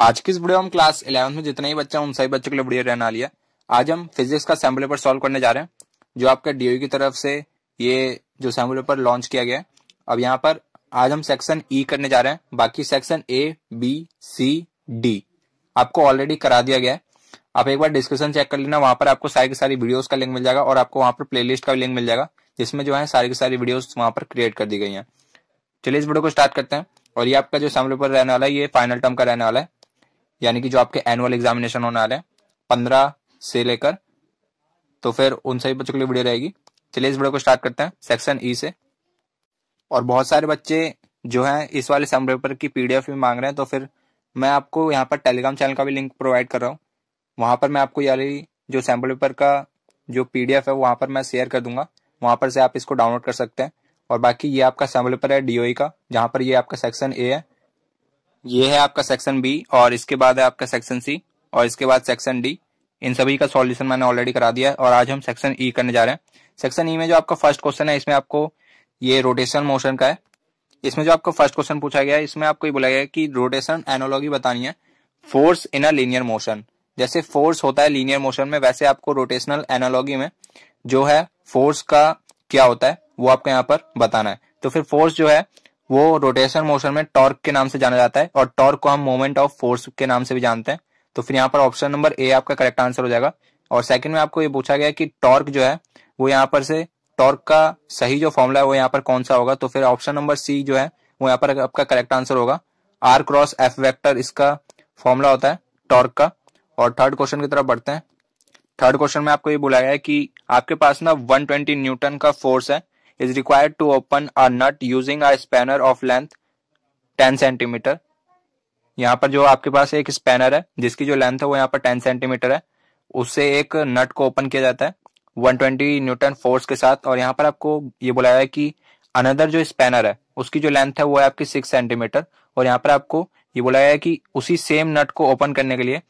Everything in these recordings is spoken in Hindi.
आज की इस वीडियो हम क्लास इलेवंथ में जितने ही बच्चे हैं उन सभी बच्चों के लिए वीडियो रहना लिया आज हम फिजिक्स का सैम्पल पेपर सॉल्व करने जा रहे हैं जो आपके डीओ की तरफ से ये जो सैम्पल पेपर लॉन्च किया गया है अब यहाँ पर आज हम सेक्शन ई e करने जा रहे हैं बाकी section A B C D आपको ऑलरेडी करा दिया गया है आप एक बार डिस्क्रिप्शन चेक कर लेना वहां पर आपको सारी की सारी वीडियोज का लिंक मिल जाएगा और आपको वहां पर प्ले का लिंक मिल जाएगा जिसमें जो है सारी की सारी वीडियो वहां पर क्रिएट कर दी गई है चलिए इस वीडियो को स्टार्ट करते हैं और ये आपका जो सैम्पल पेपर रहने वाला है ये फाइनल टर्म का रहने वाला है यानी कि जो आपके एनुअल एग्जामिनेशन होने वाले हैं पंद्रह से लेकर तो फिर उन सभी बच्चों के लिए वीडियो रहेगी चलिए इस वीडियो को स्टार्ट करते हैं सेक्शन ई e से और बहुत सारे बच्चे जो हैं इस वाले सेम पेपर की पीडीएफ भी मांग रहे हैं तो फिर मैं आपको यहाँ पर टेलीग्राम चैनल का भी लिंक प्रोवाइड कर रहा हूँ वहां पर मैं आपको ये जो सैम्पल पेपर का जो पीडीएफ है वहां पर मैं शेयर कर दूंगा वहां पर से आप इसको डाउनलोड कर सकते हैं और बाकी ये आपका सैम्पल पेपर है डीओई e का जहां पर ये आपका सेक्शन ए है ये है आपका सेक्शन बी और इसके बाद है आपका सेक्शन सी और इसके बाद सेक्शन डी इन सभी का सॉल्यूशन मैंने ऑलरेडी करा दिया है और आज हम सेक्शन ई e करने जा रहे हैं सेक्शन ई e में जो आपका फर्स्ट क्वेश्चन है इसमें आपको ये रोटेशन मोशन का है इसमें जो आपको फर्स्ट क्वेश्चन पूछा गया है इसमें आपको ये बोला गया कि रोटेशन एनोलॉगी बतानी है force in a linear motion जैसे फोर्स होता है लीनियर मोशन में वैसे आपको रोटेशनल एनोलॉगी में जो है फोर्स का क्या होता है वो आपको यहाँ पर बताना है तो फिर फोर्स जो है वो रोटेशन मोशन में टॉर्क के नाम से जाना जाता है और टॉर्क को हम मोमेंट ऑफ फोर्स के नाम से भी जानते हैं तो फिर यहाँ पर ऑप्शन नंबर ए आपका करेक्ट आंसर हो जाएगा और सेकंड में आपको ये पूछा गया कि टॉर्क जो है वो यहाँ पर से टॉर्क का सही जो फॉर्मूला है वो यहाँ पर कौन सा होगा तो फिर ऑप्शन नंबर सी जो है वो यहाँ पर आपका करेक्ट आंसर होगा आर क्रॉस एफ वेक्टर इसका फॉर्मूला होता है टॉर्क का और थर्ड क्वेश्चन की तरफ बढ़ते हैं थर्ड क्वेश्चन में आपको ये गया है कि आपके पास ना 120 न्यूटन का फोर्स है is required to open a nut using a spanner of length 10 centimetre यहाँ पर जो आपके पास एक स्पैनर है जिसकी जो लेंथ है वो यहाँ पर 10 सेंटीमीटर है उससे एक नट को ओपन किया जाता है 120 न्यूटन फोर्स के साथ और यहाँ पर आपको ये बोला है कि अनदर जो स्पैनर है उसकी जो लेंथ है वो है आपकी सिक्स सेंटीमीटर और यहाँ पर आपको ये बोला है कि उसी सेम नट को ओपन करने के लिए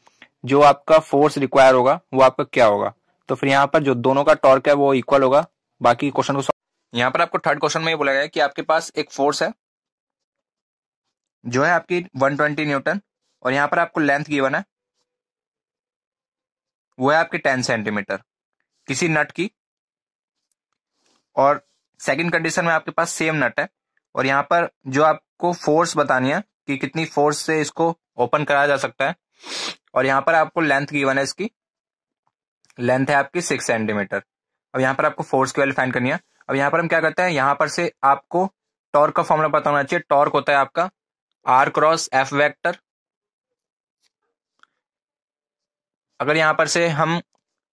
जो आपका फोर्स रिक्वायर होगा वो आपका क्या होगा तो फिर यहाँ पर जो दोनों का टॉर्क है वो इक्वल होगा बाकी क्वेश्चन को यहां पर आपको थर्ड क्वेश्चन में ये बोला गया कि आपके पास एक फोर्स है जो है आपकी 120 न्यूटन और यहाँ पर आपको लेंथ गिवन है वो है आपकी 10 सेंटीमीटर किसी नट की और सेकंड कंडीशन में आपके पास सेम नट है और यहां पर जो आपको फोर्स बतानी है कि कितनी फोर्स से इसको ओपन कराया जा सकता है और यहां पर आपको लेंथ गिवन है इसकी लेंथ है आपकी सिक्स सेंटीमीटर अब यहां पर आपको फोर्स की वैल्यू फाइंड करनी है अब यहाँ पर हम क्या करते हैं यहाँ पर से आपको टॉर्क का फॉर्मूला पता होना चाहिए टॉर्क होता है आपका आर क्रॉस एफ वेक्टर अगर यहाँ पर से हम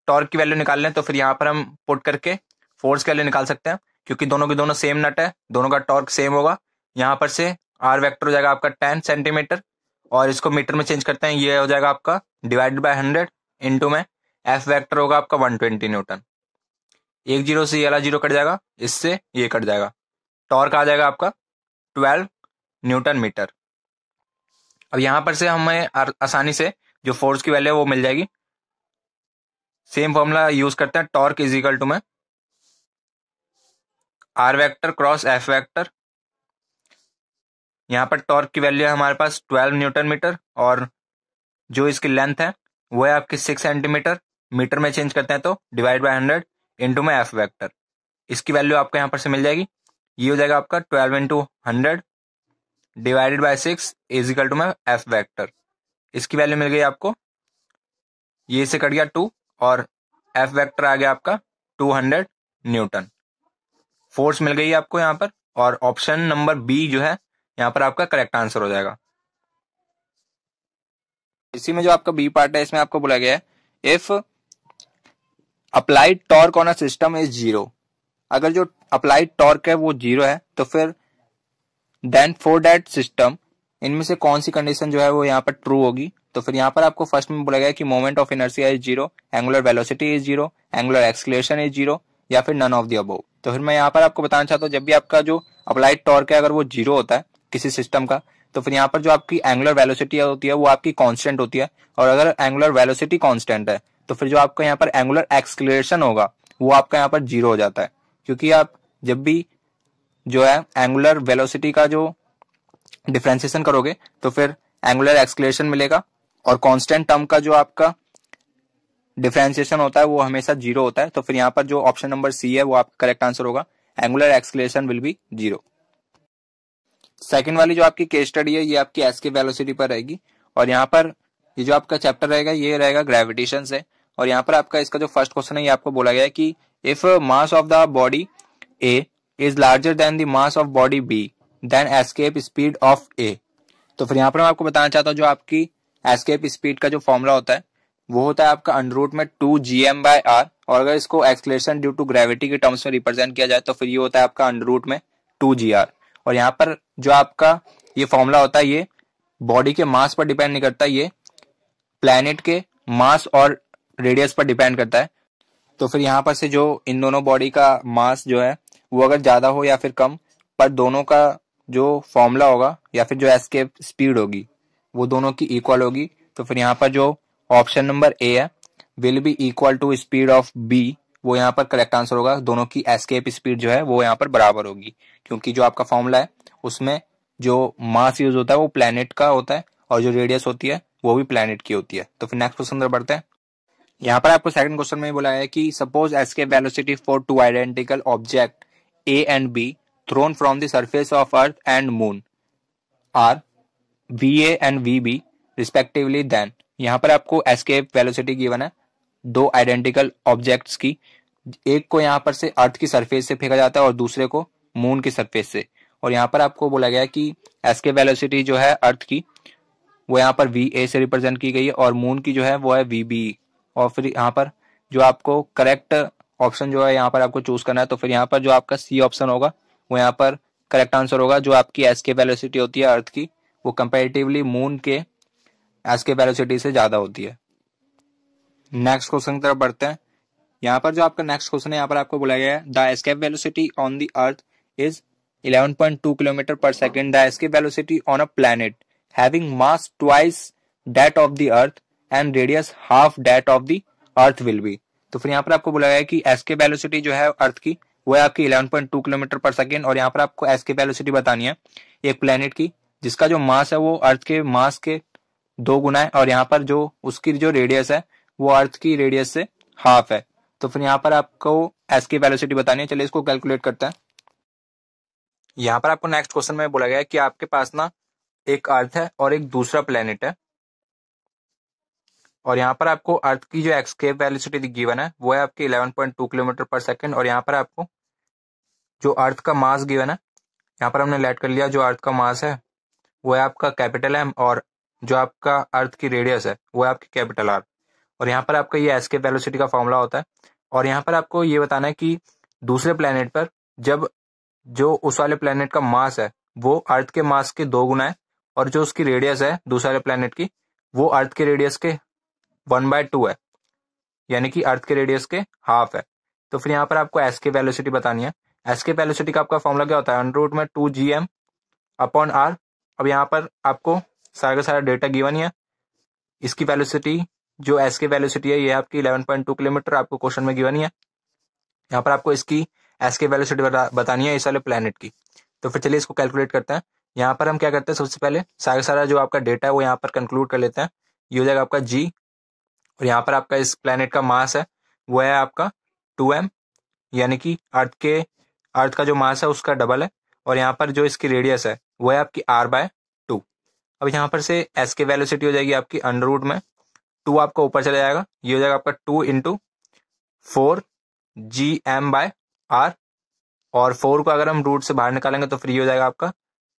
टॉर्क की वैल्यू निकाल लें तो फिर यहाँ पर हम पुट करके फोर्स की वैल्यू निकाल सकते हैं क्योंकि दोनों के दोनों सेम नट है दोनों का टॉर्क सेम होगा यहाँ पर से आर वैक्टर हो जाएगा आपका टेन सेंटीमीटर और इसको मीटर में चेंज करते हैं ये हो जाएगा आपका डिवाइड बाय हंड्रेड इंटू में एफ वैक्टर होगा आपका वन ट्वेंटी न्यूटन एक जीरो से ये वाला जीरो कट जाएगा इससे ये कट जाएगा टॉर्क आ जाएगा आपका ट्वेल्व न्यूटन मीटर अब यहां पर से हमें आसानी से जो फोर्स की वैल्यू है वो मिल जाएगी सेम फॉर्मूला यूज करते हैं टॉर्क इज इक्वल टू में R vector cross F vector यहां पर टॉर्क की वैल्यू है हमारे पास 12 न्यूटन मीटर और जो इसकी लेंथ है वो है आपकी 6 सेंटीमीटर मीटर में चेंज करते हैं तो डिवाइड बाय हंड्रेड इंटू में एफ वैक्टर इसकी वैल्यू आपको यहाँ पर से मिल जाएगी ये हो जाएगा आपका twelve into hundred divided by six is equal to में एफ वैक्टर इसकी वैल्यू मिल गई आपको ये से कट गया टू और एफ वैक्टर आ गया आपका टू हंड्रेड न्यूटन फोर्स मिल गई आपको यहाँ पर और ऑप्शन नंबर बी जो है यहाँ पर आपका करेक्ट आंसर हो जाएगा इसी में जो आपका बी पार्ट है इसमें आपको बोला गया है if applied torque on a system is zero अगर जो अप्लाइड टॉर्क है वो जीरो है तो फिर देन फॉर डेट सिस्टम इनमें से कौन सी कंडीशन जो है वो यहाँ पर ट्रू होगी तो फिर यहाँ पर आपको फर्स्ट में बोला गया कि moment of inertia is zero angular velocity is zero angular acceleration is zero या फिर नन ऑफ दी अबोव तो फिर मैं यहाँ पर आपको बताना चाहता हूँ जब भी आपका जो अप्लाइड टॉर्क है अगर वो जीरो होता है किसी सिस्टम का तो फिर यहाँ पर जो आपकी एंगुलर वेलोसिटी होती है वो आपकी कॉन्स्टेंट होती है और अगर एंगुलर वेलोसिटी कॉन्स्टेंट है तो फिर जो आपका यहाँ पर एंगुलर एक्सक्लेशन होगा वो आपका यहाँ पर जीरो हो जाता है क्योंकि आप जब भी जो है एंगुलर वेलोसिटी का जो डिफ्रेंसिएशन करोगे तो फिर एंगुलर एक्सक्लेशन मिलेगा और कांस्टेंट टर्म का जो आपका डिफ्रेंसिएशन होता है वो हमेशा जीरो होता है तो फिर यहाँ पर जो ऑप्शन नंबर सी है वो आपका करेक्ट आंसर होगा angular acceleration will be zero second वाली जो आपकी केस स्टडी है ये आपकी एस के वेलोसिटी पर रहेगी और यहाँ पर ये जो आपका चैप्टर रहेगा ये रहेगा ग्रेविटेशन से और यहाँ पर आपका इसका जो फर्स्ट क्वेश्चन है ये आपको बोला गया है कि if mass of the body A is larger than the mass of body B then escape speed of A तो फिर यहाँ पर मैं आपको बताना चाहता हूँ जो आपकी एस्केप स्पीड का जो फॉर्मूला होता है वो होता है आपका अंडरूट में two G M by R और अगर इसको एक्सलेशन ड्यू टू ग्रेविटी के टर्म्स में रिप्रेजेंट किया जाए तो फिर ये होता है आपका अंडरूट में टू जी आर और यहाँ पर जो आपका ये फॉर्मूला होता है ये बॉडी के मास पर डिपेंड नहीं करता ये प्लैनेट के मास और रेडियस पर डिपेंड करता है तो फिर यहाँ पर से जो इन दोनों बॉडी का मास जो है वो अगर ज़्यादा हो या फिर कम पर दोनों का जो फॉर्मूला होगा या फिर जो एस्केप स्पीड होगी वो दोनों की इक्वल होगी तो फिर यहाँ पर जो ऑप्शन नंबर ए है will be equal to speed of B वो यहाँ पर करेक्ट आंसर होगा दोनों की एस्केप स्पीड जो है वो यहाँ पर बराबर होगी क्योंकि जो आपका फॉर्मूला है उसमें जो मास यूज होता है वो प्लेनेट का होता है और जो रेडियस होती है वो भी प्लेनेट की होती है तो फिर नेक्स्ट क्वेश्चन बढ़ते हैं यहाँ पर आपको सेकंड क्वेश्चन में बोला है कि suppose escape velocity for two identical object A and B thrown from the surface of earth and moon are V A and V B respectively then यहाँ पर आपको के वेलोसिटी गिवन है दो आइडेंटिकल ऑब्जेक्ट्स की एक को यहाँ पर से अर्थ की सरफेस से फेंका जाता है और दूसरे को मून की सरफेस से और यहाँ पर आपको बोला गया कि के वेलोसिटी जो है अर्थ की वो यहाँ पर वी ए से रिप्रेजेंट की गई है और मून की जो है वो है वी बी और फिर यहाँ पर जो आपको करेक्ट ऑप्शन जो है यहाँ पर आपको चूज करना है तो फिर यहाँ पर जो आपका सी ऑप्शन होगा वो यहाँ पर करेक्ट आंसर होगा जो आपकी एस के वेलोसिटी होती है अर्थ की वो कंपेरेटिवली मून के एस के वेलोसिटी से ज्यादा होती है नेक्स्ट क्वेश्चन की तरफ बढ़ते हैं यहाँ पर जो आपका नेक्स्ट क्वेश्चन है यहाँ पर आपको बोला गया है the escape velocity on the earth is 11.2 kilometre per second the escape velocity on a planet having mass twice that of the earth and radius half that of the earth will be तो फिर यहाँ पर आपको बोला गया कि एस के वेलोसिटी जो है अर्थ की वो है आपकी 11.2 किलोमीटर पर सेकेंड और यहाँ पर आपको एस के वेलोसिटी बतानी है एक प्लेनेट की जिसका जो मास है वो अर्थ के मास के दो गुना है और यहाँ पर जो उसकी जो रेडियस है वो अर्थ की रेडियस से हाफ है तो फिर यहाँ पर आपको एस के वेलोसिटी बतानी है चलिए इसको कैलकुलेट करते हैं यहाँ पर आपको नेक्स्ट क्वेश्चन में बोला गया है कि आपके पास ना एक अर्थ है और एक दूसरा प्लेनेट है और यहाँ पर आपको अर्थ की जो एक्सकेप वेलोसिटी गिवन है वो है आपकी 11.2 किलोमीटर पर सेकंड और यहाँ पर आपको जो अर्थ का मास गिवन है यहाँ पर हमने लेट कर लिया जो अर्थ का मास है वो है आपका कैपिटल एम और जो आपका अर्थ की रेडियस है वो है आपकी कैपिटल आर और यहाँ पर आपका ये एक्सकेप वेलोसिटी का फॉर्मूला होता है और यहाँ पर आपको ये बताना है कि दूसरे प्लेनेट पर जब जो उस वाले प्लेनेट का मास है वो अर्थ के मास के दो गुना है और जो उसकी रेडियस है दूसरे प्लेनेट की वो अर्थ के रेडियस के वन बाय टू है यानी कि अर्थ के रेडियस के हाफ है तो फिर यहाँ पर आपको एस के वेलोसिटी बतानी है एस के वेलोसिटी का आपका फॉर्मूला क्या होता है अनरूट में two G M upon R अब यहाँ पर आपको सारा का सारा डेटा गिवन है इसकी वेलोसिटी जो एस के वेलोसिटी है ये आपकी 11.2 किलोमीटर आपको क्वेश्चन में गिवन है यहाँ पर आपको इसकी एस के वेलोसिटी बतानी है इस वाले प्लेनेट की तो फिर चलिए इसको कैलकुलेट करते हैं यहाँ पर हम क्या करते हैं सबसे पहले सारा सारा जो आपका डेटा है वो यहाँ पर कंक्लूड कर लेते हैं ये हो जाएगा आपका जी और यहाँ पर आपका इस प्लानट का मास है वो है आपका टू एम यानी कि अर्थ के अर्थ का जो मास है उसका डबल है और यहाँ पर जो इसकी रेडियस है वो है आपकी आर बाय टू अब यहाँ पर से एस के वेलोसिटी हो जाएगी आपकी अंडर रूट में टू आपका ऊपर चला जाएगा ये हो जाएगा आपका two into four G M by R और फोर को अगर हम रूट से बाहर निकालेंगे तो फ्री हो जाएगा आपका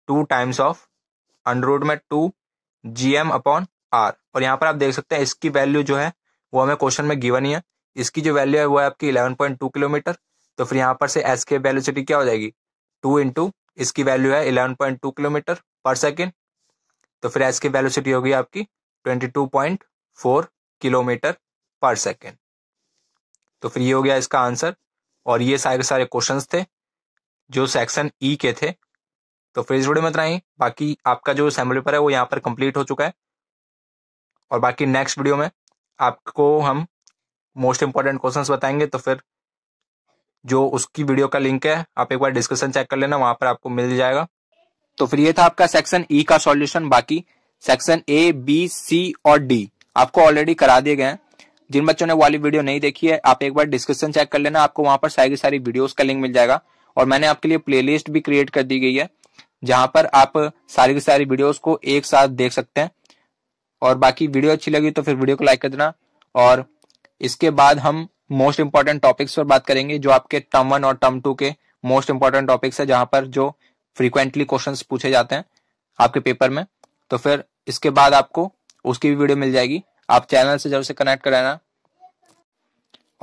two times of under में two G M upon R और यहाँ पर आप देख सकते हैं इसकी वैल्यू जो है वो हमें क्वेश्चन में गिवन ही है इसकी जो वैल्यू है वो है आपकी 11.2 किलोमीटर तो फिर यहाँ पर से एस के वैल्यूसिटी क्या हो जाएगी टू इंटू इसकी वैल्यू है 11.2 किलोमीटर पर सेकेंड तो फिर एस के वैल्यूसिटी होगी आपकी 22.4 किलोमीटर पर सेकेंड तो फिर ये हो गया इसका आंसर और ये सारे सारे क्वेश्चन थे जो सेक्शन ई e के थे तो फिर इस वीडियो में इतना ही बाकी आपका जो असेंबली पेपर है वो यहाँ पर कंप्लीट हो चुका है और बाकी नेक्स्ट वीडियो में आपको हम मोस्ट इंपॉर्टेंट क्वेश्चंस बताएंगे तो फिर जो उसकी वीडियो का लिंक है आप एक बार डिस्क्रिप्शन चेक कर लेना वहां पर आपको मिल जाएगा तो फिर ये था आपका सेक्शन ई e का सॉल्यूशन बाकी सेक्शन ए बी सी और डी आपको ऑलरेडी करा दिए गए हैं जिन बच्चों ने वाली वीडियो नहीं देखी है आप एक बार डिस्क्रिप्शन चेक कर लेना आपको वहां पर सारी सारी वीडियोस का लिंक मिल जाएगा और मैंने आपके लिए प्लेलिस्ट भी क्रिएट कर दी गई है जहां पर आप सारी की सारी वीडियोस को एक साथ देख सकते हैं और बाकी वीडियो अच्छी लगी तो फिर वीडियो को लाइक कर देना और इसके बाद हम मोस्ट इंपॉर्टेंट टॉपिक्स पर बात करेंगे जो आपके टर्म वन और टर्म टू के मोस्ट इंपॉर्टेंट टॉपिक्स है जहां पर जो फ्रीक्वेंटली क्वेश्चन पूछे जाते हैं आपके पेपर में तो फिर इसके बाद आपको उसकी भी वीडियो मिल जाएगी आप चैनल से जरूर से कनेक्ट कराना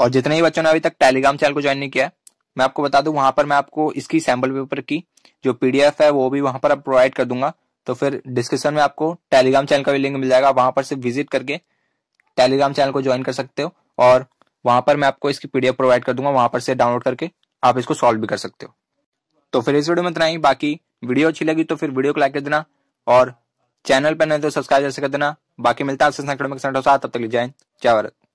और जितने ही बच्चों ने अभी तक टेलीग्राम चैनल को ज्वाइन नहीं किया है मैं आपको बता दूं वहां पर मैं आपको इसकी सैम्पल पेपर की जो पीडीएफ है वो भी वहां पर आप प्रोवाइड कर दूंगा तो फिर डिस्क्रिप्शन में आपको टेलीग्राम चैनल का भी लिंक मिल जाएगा वहां पर से विजिट करके टेलीग्राम चैनल को ज्वाइन कर सकते हो और वहां पर मैं आपको इसकी पीडीएफ प्रोवाइड कर दूंगा वहां पर से डाउनलोड करके आप इसको सॉल्व भी कर सकते हो तो फिर इस वीडियो में इतना ही बाकी वीडियो अच्छी लगी तो फिर वीडियो को लाइक कर देना और चैनल पर नहीं तो सब्सक्राइब जैसे कर देना बाकी मिलता है आपसे तब तक जय जय भारत